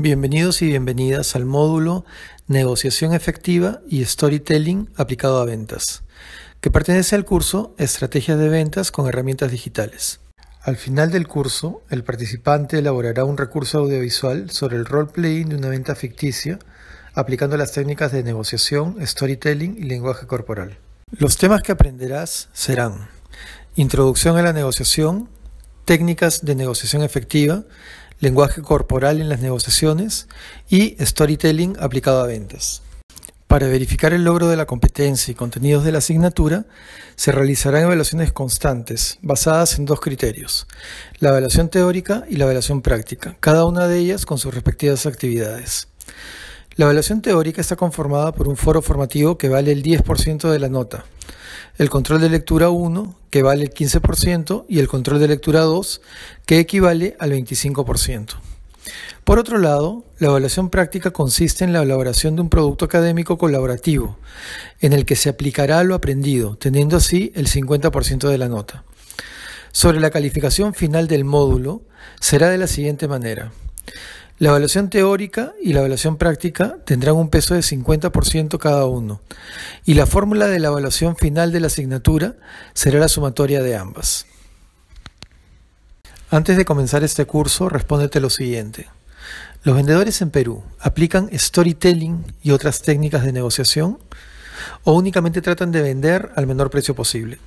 Bienvenidos y bienvenidas al módulo Negociación efectiva y Storytelling aplicado a ventas, que pertenece al curso Estrategias de ventas con herramientas digitales. Al final del curso, el participante elaborará un recurso audiovisual sobre el role-playing de una venta ficticia, aplicando las técnicas de negociación, storytelling y lenguaje corporal. Los temas que aprenderás serán Introducción a la negociación, técnicas de negociación efectiva, lenguaje corporal en las negociaciones y storytelling aplicado a ventas. Para verificar el logro de la competencia y contenidos de la asignatura, se realizarán evaluaciones constantes, basadas en dos criterios, la evaluación teórica y la evaluación práctica, cada una de ellas con sus respectivas actividades. La evaluación teórica está conformada por un foro formativo que vale el 10% de la nota, el control de lectura 1, que vale el 15%, y el control de lectura 2, que equivale al 25%. Por otro lado, la evaluación práctica consiste en la elaboración de un producto académico colaborativo, en el que se aplicará lo aprendido, teniendo así el 50% de la nota. Sobre la calificación final del módulo, será de la siguiente manera. La evaluación teórica y la evaluación práctica tendrán un peso de 50% cada uno, y la fórmula de la evaluación final de la asignatura será la sumatoria de ambas. Antes de comenzar este curso, respóndete lo siguiente. ¿Los vendedores en Perú aplican storytelling y otras técnicas de negociación o únicamente tratan de vender al menor precio posible?